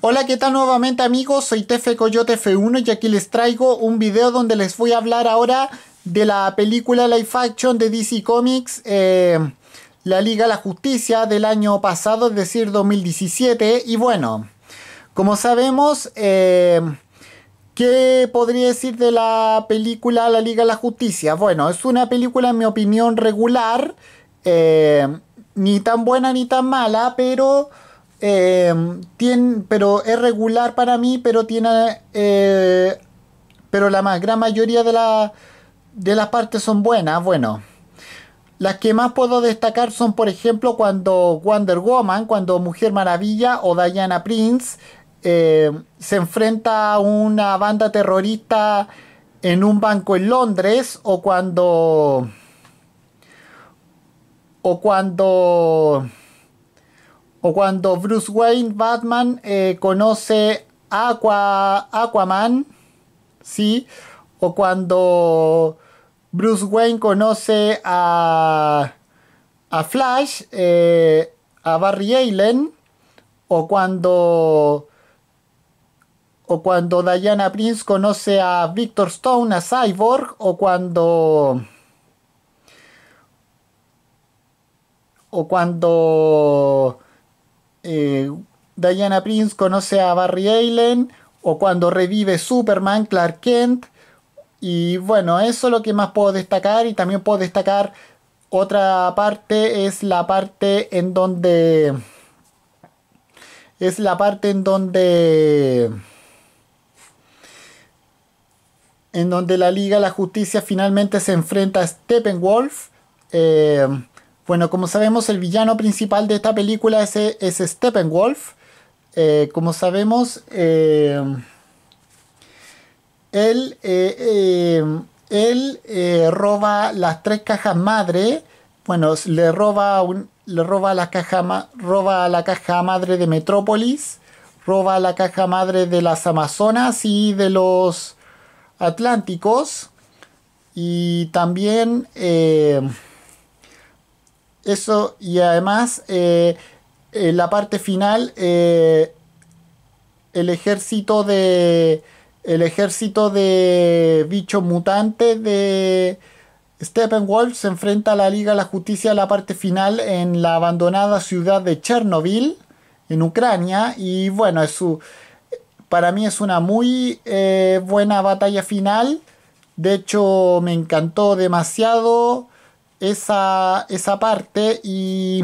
Hola, ¿qué tal nuevamente amigos? Soy Tefe Coyote F1 y aquí les traigo un video donde les voy a hablar ahora de la película Life Action de DC Comics, eh, La Liga de la Justicia del año pasado, es decir, 2017. Y bueno, como sabemos, eh, ¿Qué podría decir de la película La Liga de la Justicia? Bueno, es una película, en mi opinión, regular. Eh, ni tan buena ni tan mala, pero Em, tiene, pero es regular para mí, pero tiene. Eh, pero la más, gran mayoría de, la, de las partes son buenas. Bueno, las que más puedo destacar son, por ejemplo, cuando Wonder Woman, cuando Mujer Maravilla o Diana Prince em, se enfrenta a una banda terrorista en un banco en Londres o cuando. O cuando o cuando Bruce Wayne, Batman, eh, conoce a Aqua, Aquaman, ¿sí? O cuando Bruce Wayne conoce a, a Flash, eh, a Barry Allen, o cuando o cuando Diana Prince conoce a Victor Stone, a Cyborg, o cuando o cuando eh, Diana Prince conoce a Barry Allen o cuando revive Superman, Clark Kent. Y bueno, eso es lo que más puedo destacar y también puedo destacar otra parte es la parte en donde es la parte en donde en donde la Liga de la Justicia finalmente se enfrenta a Steppenwolf eh, bueno, como sabemos, el villano principal de esta película es, es Steppenwolf. Eh, como sabemos, eh, él, eh, él roba las tres cajas madre. Bueno, le roba, un, le roba, la caja, roba la caja madre de Metrópolis, roba la caja madre de las Amazonas y de los Atlánticos. Y también... Eso, y además, eh, en la parte final, eh, el ejército de. El ejército de bichos mutantes de Steppenwolf se enfrenta a la Liga de la Justicia en la parte final en la abandonada ciudad de Chernobyl, en Ucrania. Y bueno, es para mí es una muy eh, buena batalla final. De hecho, me encantó demasiado esa, esa parte y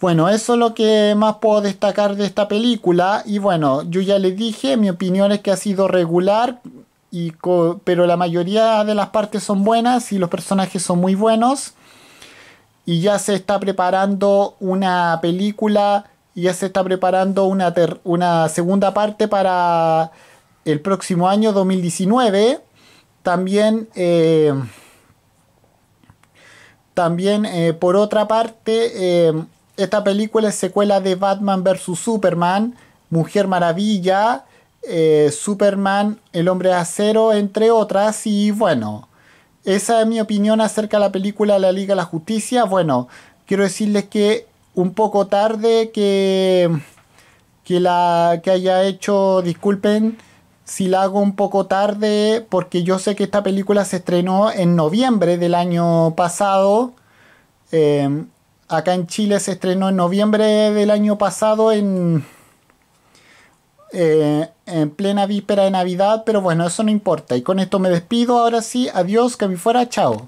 bueno, eso es lo que más puedo destacar de esta película y bueno, yo ya les dije, mi opinión es que ha sido regular, y pero la mayoría de las partes son buenas y los personajes son muy buenos y ya se está preparando una película y ya se está preparando una, una segunda parte para el próximo año 2019. También... Eh, también, eh, por otra parte, eh, esta película es secuela de Batman vs. Superman, Mujer Maravilla, eh, Superman, El Hombre Acero, entre otras. Y bueno, esa es mi opinión acerca de la película La Liga de la Justicia. Bueno, quiero decirles que un poco tarde que, que, la, que haya hecho, disculpen, si la hago un poco tarde, porque yo sé que esta película se estrenó en noviembre del año pasado. Em, acá en Chile se estrenó en noviembre del año pasado en, eh, en plena víspera de Navidad, pero bueno, eso no importa. Y con esto me despido, ahora sí, adiós, que me fuera, chao.